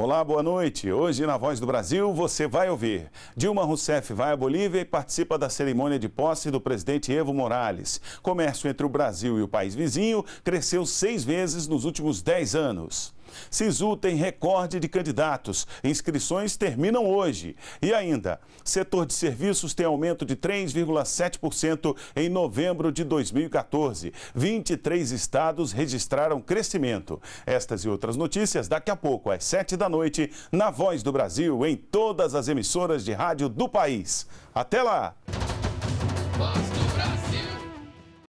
Olá, boa noite. Hoje, na Voz do Brasil, você vai ouvir. Dilma Rousseff vai à Bolívia e participa da cerimônia de posse do presidente Evo Morales. Comércio entre o Brasil e o país vizinho cresceu seis vezes nos últimos dez anos. Sisu tem recorde de candidatos. Inscrições terminam hoje. E ainda, setor de serviços tem aumento de 3,7% em novembro de 2014. 23 estados registraram crescimento. Estas e outras notícias daqui a pouco, às 7 da noite, na Voz do Brasil, em todas as emissoras de rádio do país. Até lá!